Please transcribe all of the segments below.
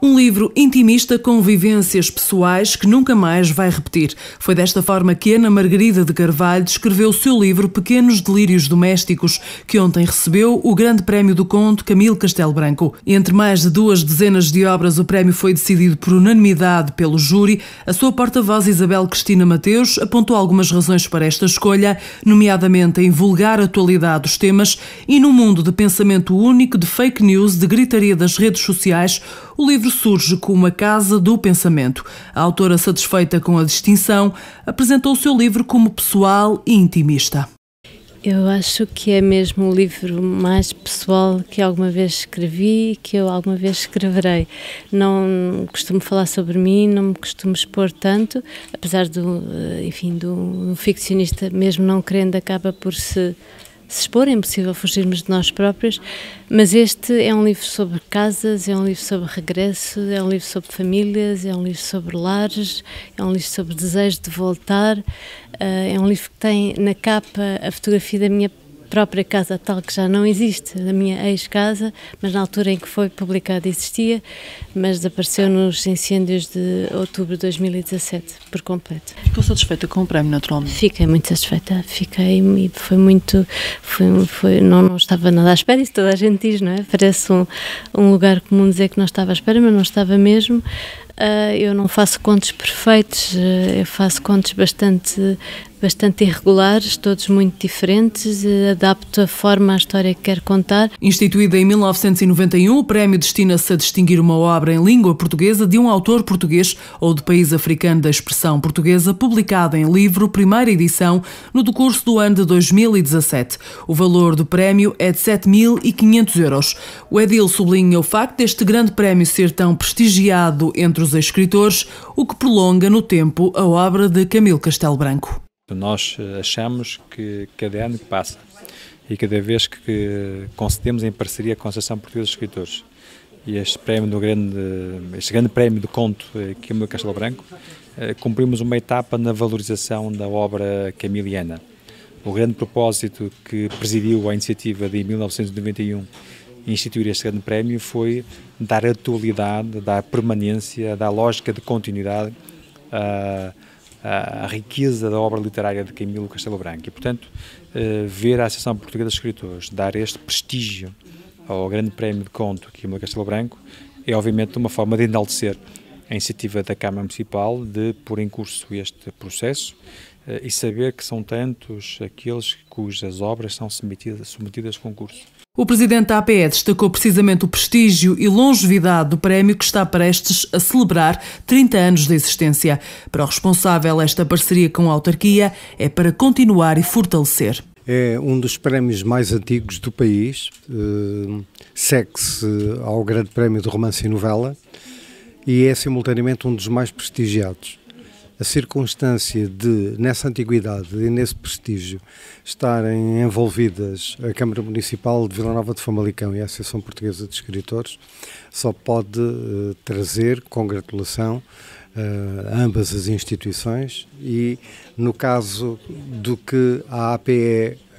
Um livro intimista com vivências pessoais que nunca mais vai repetir. Foi desta forma que Ana Margarida de Carvalho escreveu o seu livro Pequenos Delírios Domésticos, que ontem recebeu o Grande Prémio do Conto Camilo Castelo Branco. Entre mais de duas dezenas de obras, o prémio foi decidido por unanimidade pelo júri. A sua porta-voz Isabel Cristina Mateus apontou algumas razões para esta escolha, nomeadamente em vulgar atualidade dos temas e no mundo de pensamento único, de fake news, de gritaria das redes sociais, o livro surge como A Casa do Pensamento. A autora, satisfeita com a distinção, apresentou o seu livro como pessoal e intimista. Eu acho que é mesmo o livro mais pessoal que alguma vez escrevi e que eu alguma vez escreverei. Não costumo falar sobre mim, não me costumo expor tanto, apesar do, eh, enfim, do um ficcionista, mesmo não querendo, acaba por se se expor, é impossível fugirmos de nós próprios, mas este é um livro sobre casas, é um livro sobre regresso, é um livro sobre famílias, é um livro sobre lares, é um livro sobre desejo de voltar, eh, é um livro que tem na capa a fotografia da minha própria casa tal que já não existe, a minha ex-casa, mas na altura em que foi publicada existia, mas desapareceu nos incêndios de outubro de 2017, por completo. Ficou satisfeita com o prémio, naturalmente? Fiquei muito satisfeita, fiquei e foi muito, foi, foi, não, não estava nada à espera, isso toda a gente diz, não é? Parece um, um lugar comum dizer que não estava à espera, mas não estava mesmo. Uh, eu não faço contos perfeitos, uh, eu faço contos bastante bastante irregulares, todos muito diferentes, eh, adapto a forma à história que quero contar. Instituída em 1991, o prémio destina-se a distinguir uma obra em língua portuguesa de um autor português ou de país africano da expressão portuguesa, publicada em livro, primeira edição, no decurso do ano de 2017. O valor do prémio é de 7.500 euros. O Edil sublinha o facto deste grande prémio ser tão prestigiado entre os escritores, o que prolonga no tempo a obra de Camilo Castelo Branco. Nós eh, achamos que cada ano que passa e cada vez que concedemos em parceria com a Associação Portuguesa dos Escritores e este prémio do grande, este grande prémio do conto Camilo eh, é Castelo Branco, eh, cumprimos uma etapa na valorização da obra camiliana. O grande propósito que presidiu a iniciativa de 1991 instituir este grande prémio foi dar atualidade, dar permanência, dar lógica de continuidade a ah, à, riqueza da obra literária de Camilo Castelo Branco. E, portanto, eh, ver a Associação Portuguesa de Escritores dar este prestígio ao Grande Prémio de Conto de Camilo Castelo Branco é, obviamente, uma forma de enaltecer a iniciativa da Câmara Municipal de pôr em curso este processo eh, e saber que são tantos aqueles cujas obras são submetidas, submetidas a concurso. O presidente da APE destacou precisamente o prestígio e longevidade do prémio que está prestes a celebrar 30 anos de existência. Para o responsável, esta parceria com a autarquia é para continuar e fortalecer. É um dos prémios mais antigos do país, hum, segue-se ao Grande Prémio de Romance e Novela e é simultaneamente um dos mais prestigiados a circunstância de, nessa antiguidade e nesse prestígio, estarem envolvidas a Câmara Municipal de Vila Nova de Famalicão e a Associação Portuguesa de Escritores, só pode uh, trazer congratulação uh, ambas as instituições e, no caso do que a APE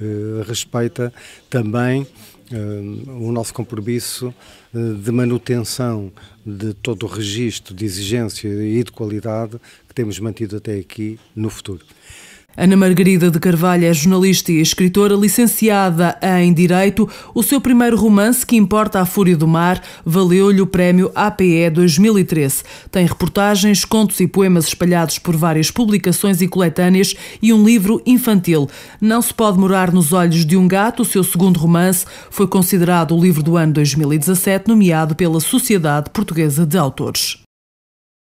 uh, eh, respeita, também Uh, o nosso compromisso de manutenção de todo o registro de exigência e de qualidade temos mantido até aqui no futuro. Ana Margarida de Carvalho é jornalista e escritora, licenciada em Direito. O seu primeiro romance, que importa A Fúria do Mar, valeu-lhe o prémio APE 2013. Tem reportagens, contos e poemas espalhados por várias publicações e coletâneas e um livro infantil. Não se pode morar nos olhos de um gato, o seu segundo romance, foi considerado o livro do ano 2017, nomeado pela Sociedade Portuguesa de Autores.